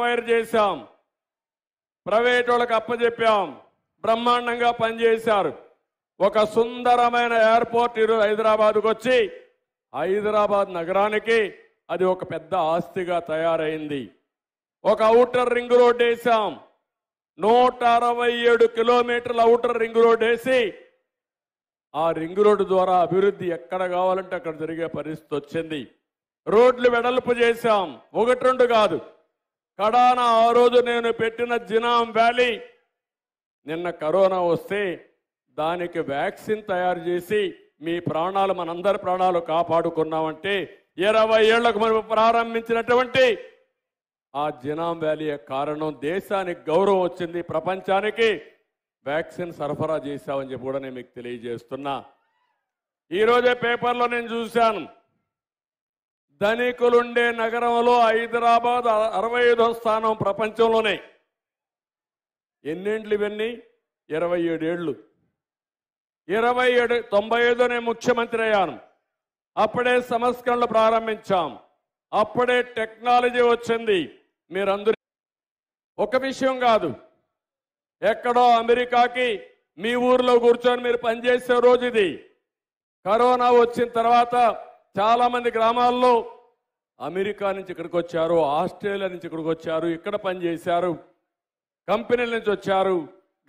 acquire చేశాం private వాళ్ళకి అప్పచెప్పాం బ్రహ్మాండంగా పనిచేశారు ఒక సుందరమైన ఎయిర్పోర్ట్ ఈరోజు హైదరాబాద్కు వచ్చి హైదరాబాద్ నగరానికి అది ఒక పెద్ద ఆస్తిగా తయారైంది ఒక అవుటర్ రింగ్ రోడ్ వేసాం నూట అరవై ఏడు కిలోమీటర్ల అవుటర్ రింగ్ రోడ్ వేసి ఆ రింగ్ రోడ్డు ద్వారా అభివృద్ధి ఎక్కడ కావాలంటే అక్కడ జరిగే పరిస్థితి వచ్చింది రోడ్లు వెడల్పు చేశాం ఒకటి రెండు కాదు కడాన ఆ రోజు నేను పెట్టిన జినాం వ్యాలీ నిన్న కరోనా వస్తే దానికి వ్యాక్సిన్ తయారు చేసి మీ ప్రాణాలు మనందరి ప్రాణాలు కాపాడుకున్నామంటే ఇరవై ఏళ్లకు మనం ప్రారంభించినటువంటి ఆ జినాం వ్యాలీ కారణం దేశానికి గౌరవం వచ్చింది ప్రపంచానికి వ్యాక్సిన్ సరఫరా చేశామని చెప్పి కూడా నేను మీకు తెలియజేస్తున్నా ఈరోజే పేపర్లో నేను చూశాను ధనికులుండే నగరంలో హైదరాబాద్ అరవై ఐదో స్థానం ప్రపంచంలోనే ఎన్నేండ్లు ఇవన్నీ ఇరవై ఏడేళ్ళు ఇరవై ఏడు తొంభై ఐదునే ముఖ్యమంత్రి అయ్యాను అప్పుడే సంస్కరణలు ప్రారంభించాం అప్పుడే టెక్నాలజీ వచ్చింది మీరందరూ ఒక విషయం కాదు ఎక్కడో అమెరికాకి మీ ఊర్లో కూర్చొని మీరు పనిచేసే రోజు ఇది కరోనా వచ్చిన తర్వాత చాలామంది గ్రామాల్లో అమెరికా నుంచి ఇక్కడికి వచ్చారు ఆస్ట్రేలియా నుంచి ఇక్కడికి వచ్చారు ఇక్కడ పనిచేశారు కంపెనీల నుంచి వచ్చారు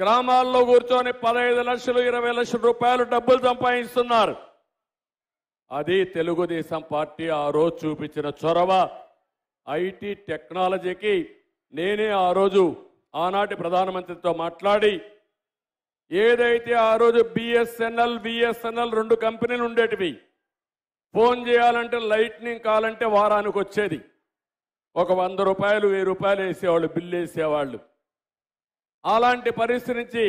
గ్రామాల్లో కూర్చొని పదహైదు లక్షలు ఇరవై లక్షల రూపాయలు డబ్బులు సంపాదిస్తున్నారు అది తెలుగుదేశం పార్టీ ఆ రోజు చూపించిన చొరవ ఐటీ టెక్నాలజీకి నేనే ఆ రోజు ఆనాటి ప్రధానమంత్రితో మాట్లాడి ఏదైతే ఆ రోజు బిఎస్ఎన్ఎల్ విఎస్ఎన్ఎల్ రెండు కంపెనీలు ఉండేటివి ఫోన్ చేయాలంటే లైట్నింగ్ కావాలంటే వారానికి వచ్చేది ఒక వంద రూపాయలు వెయ్యి రూపాయలు వేసేవాళ్ళు బిల్లు వేసేవాళ్ళు అలాంటి పరిస్థితి నుంచి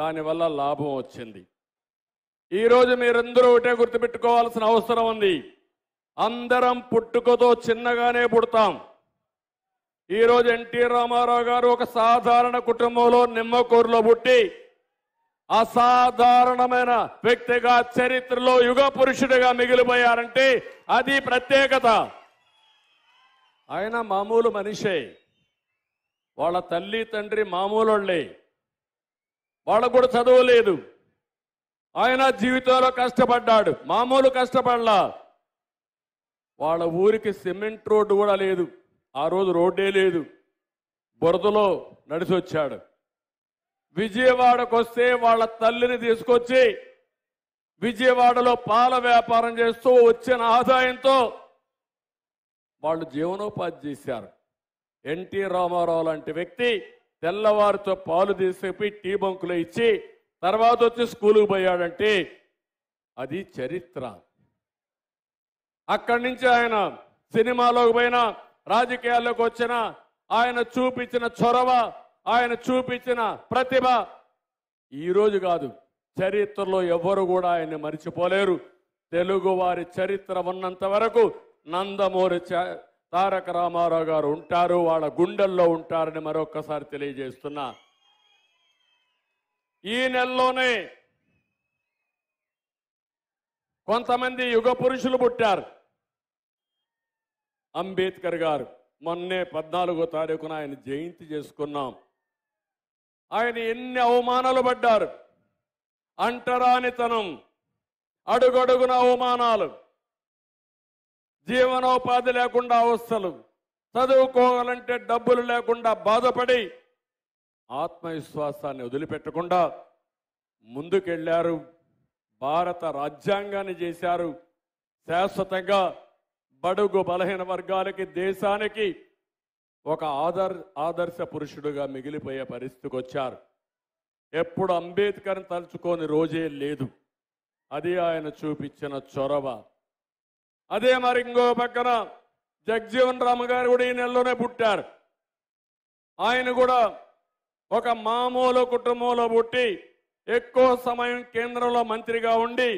దానివల్ల లాభం వచ్చింది ఈరోజు మీరందరూ ఒకటే గుర్తుపెట్టుకోవాల్సిన అవసరం ఉంది అందరం పుట్టుకతో చిన్నగానే పుడతాం ఈరోజు ఎన్టీ రామారావు గారు ఒక సాధారణ కుటుంబంలో నిమ్మకూరులో పుట్టి అసాధారణమైన వ్యక్తిగా చరిత్రలో యుగ పురుషుడిగా మిగిలిపోయారంటే అది ప్రత్యేకత ఆయన మామూలు మనిషే వాళ్ళ తల్లి తండ్రి మామూలోళ్ళే వాళ్ళకు కూడా చదువు లేదు ఆయన జీవితంలో కష్టపడ్డాడు మామూలు కష్టపడలా వాళ్ళ ఊరికి సిమెంట్ రోడ్డు కూడా లేదు ఆ రోజు రోడ్డే లేదు బురదలో నడిచి వచ్చాడు విజయవాడకు వస్తే వాళ్ళ తల్లిని తీసుకొచ్చి విజయవాడలో పాల వ్యాపారం చేస్తూ వచ్చిన ఆదాయంతో వాళ్ళు జీవనోపాధి చేశారు ఎన్టీ రామారావు లాంటి వ్యక్తి తెల్లవారితో పాలు తీసుకుపోయి టీ బంకులో ఇచ్చి తర్వాత వచ్చి స్కూలుకు పోయాడంటే అది చరిత్ర అక్కడి నుంచి ఆయన సినిమాలోకి పోయినా రాజకీయాల్లోకి వచ్చిన ఆయన చూపించిన చొరవ ఆయన చూపించిన ప్రతిభ ఈరోజు కాదు చరిత్రలో ఎవరు కూడా ఆయన్ని మరిచిపోలేరు తెలుగు వారి చరిత్ర ఉన్నంత వరకు నందమూరి తారక రామారావు గారు ఉంటారు వాళ్ళ గుండెల్లో ఉంటారని మరొక్కసారి తెలియజేస్తున్నా ఈ నెలలోనే కొంతమంది యుగ పురుషులు పుట్టారు అంబేద్కర్ గారు మొన్నే పద్నాలుగో తారీఖున ఆయన జయంతి చేసుకున్నాం ఆయన ఎన్ని అవమానాలు పడ్డారు అంటరానితనం అడుగడుగున అవమానాలు జీవనోపాధి లేకుండా అవస్థలు చదువుకోవాలంటే డబ్బులు లేకుండా బాధపడి ఆత్మవిశ్వాసాన్ని వదిలిపెట్టకుండా ముందుకెళ్ళారు భారత రాజ్యాంగాన్ని చేశారు శాశ్వతంగా బడుగు బలహీన వర్గాలకి దేశానికి ఒక ఆదర్ ఆదర్శ పురుషుడుగా మిగిలిపోయే పరిస్థితికి వచ్చారు ఎప్పుడు అంబేద్కర్ తలుచుకొని రోజే లేదు అది ఆయన చూపించిన చొరవ అదే మరి ఇంకో పక్కన జగ్జీవన్ రామ్ గారు కూడా ఈ నెలలోనే పుట్టారు ఆయన కూడా ఒక మామూలు కుటుంబంలో పుట్టి ఎక్కువ సమయం కేంద్రంలో మంత్రిగా ఉండి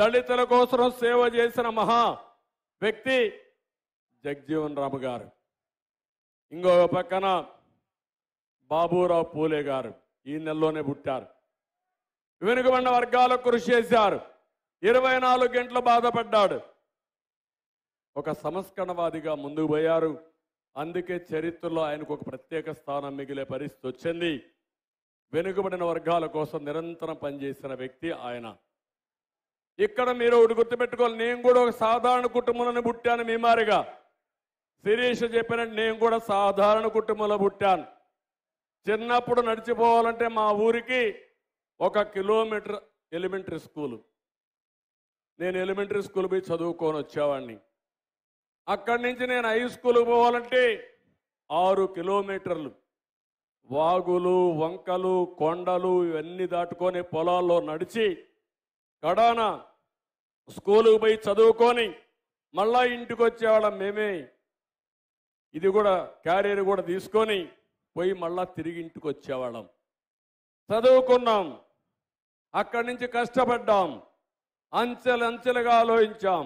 దళితుల కోసం సేవ చేసిన మహా వ్యక్తి జగ్జీవన్ రామ్ గారు ఇంకో పక్కన బాబూరావు పూలే గారు ఈ నెలలోనే పుట్టారు వెనుకబడిన వర్గాలకు కృషి చేశారు ఇరవై నాలుగు గంటలు బాధపడ్డాడు ఒక సంస్కరణవాదిగా ముందుకు పోయారు అందుకే చరిత్రలో ఆయనకు ఒక ప్రత్యేక స్థానం మిగిలే పరిస్థితి వచ్చింది వెనుకబడిన వర్గాల కోసం నిరంతరం పనిచేసిన వ్యక్తి ఆయన ఇక్కడ మీరు ఒకటి గుర్తుపెట్టుకోవాలి నేను కూడా ఒక సాధారణ కుటుంబంలోనే పుట్టాను మీ మారిగా శిరీష్ చెప్పినట్టు నేను కూడా సాధారణ కుటుంబంలో పుట్టాను చిన్నప్పుడు నడిచిపోవాలంటే మా ఊరికి ఒక కిలోమీటర్ ఎలిమెంటరీ స్కూలు నేను ఎలిమెంటరీ స్కూల్ పోయి చదువుకొని వచ్చేవాడిని అక్కడి నుంచి నేను హై స్కూల్కి పోవాలంటే ఆరు కిలోమీటర్లు వాగులు వంకలు కొండలు ఇవన్నీ దాటుకొని పొలాల్లో నడిచి కడాన స్కూలుకు పోయి చదువుకొని మళ్ళా ఇంటికి వచ్చేవాళ్ళం మేమే ఇది కూడా క్యారియర్ కూడా తీసుకొని పోయి మళ్ళా తిరిగి ఇంటికి వచ్చేవాళ్ళం చదువుకున్నాం అక్కడి నుంచి కష్టపడ్డాం అంచెలంచెలుగా ఆలోచించాం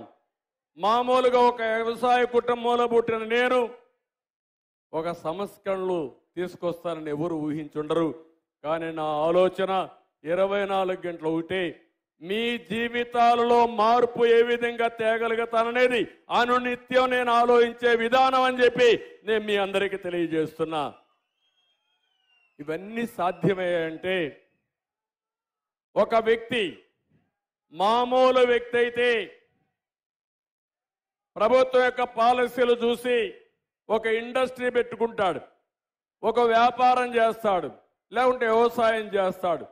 మామూలుగా ఒక వ్యవసాయ కుటుంబంలో పుట్టిన నేను ఒక సంస్కరణలు తీసుకొస్తానని ఎవరు ఊహించుండరు కానీ నా ఆలోచన ఇరవై నాలుగు గంటలు ఒకటే మీ జీవితాలలో మార్పు ఏ విధంగా తేగలుగుతాననేది అనునిత్యం నేను ఆలోచించే విధానం అని చెప్పి నేను మీ అందరికీ తెలియజేస్తున్నా ఇవన్నీ సాధ్యమయ్యాయంటే ఒక వ్యక్తి మామూలు వ్యక్తి అయితే ప్రభుత్వం యొక్క పాలసీలు చూసి ఒక ఇండస్ట్రీ పెట్టుకుంటాడు ఒక వ్యాపారం చేస్తాడు లేకుంటే వ్యవసాయం చేస్తాడు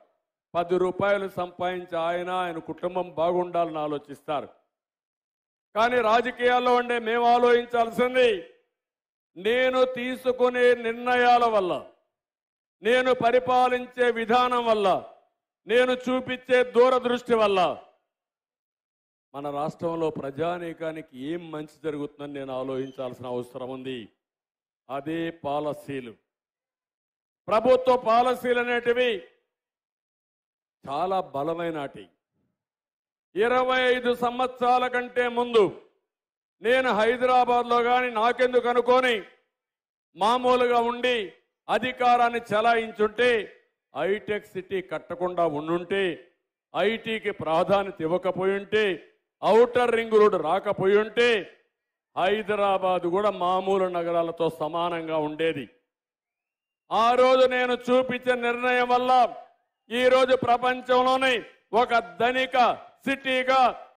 పది రూపాయలు సంపాదించి ఆయన ఆయన కుటుంబం బాగుండాలని ఆలోచిస్తారు కానీ రాజకీయాల్లో ఉండే మేము ఆలోచించాల్సింది నేను తీసుకునే నిర్ణయాల వల్ల నేను పరిపాలించే విధానం వల్ల నేను చూపించే దూరదృష్టి వల్ల మన రాష్ట్రంలో ప్రజానీకానికి ఏం మంచి జరుగుతుందని నేను ఆలోచించాల్సిన అవసరం ఉంది అదే పాలసీలు ప్రభుత్వ పాలసీలు అనేటివి చాలా బలమైన ఆటి ఇరవై ఐదు సంవత్సరాల కంటే ముందు నేను హైదరాబాద్లో కానీ నాకెందుకు అనుకొని మామూలుగా ఉండి అధికారాన్ని చెలాయించుంటే ఐటెక్ సిటీ కట్టకుండా ఉండుంటే ఐటీకి ప్రాధాన్యత ఇవ్వకపోయి ఉంటే ఔటర్ రింగ్ రోడ్ రాకపోయుంటే హైదరాబాద్ కూడా మామూలు నగరాలతో సమానంగా ఉండేది ఆ రోజు నేను చూపించిన నిర్ణయం వల్ల ఈ రోజు ప్రపంచంలోనే ఒక ధనిక సిటీగా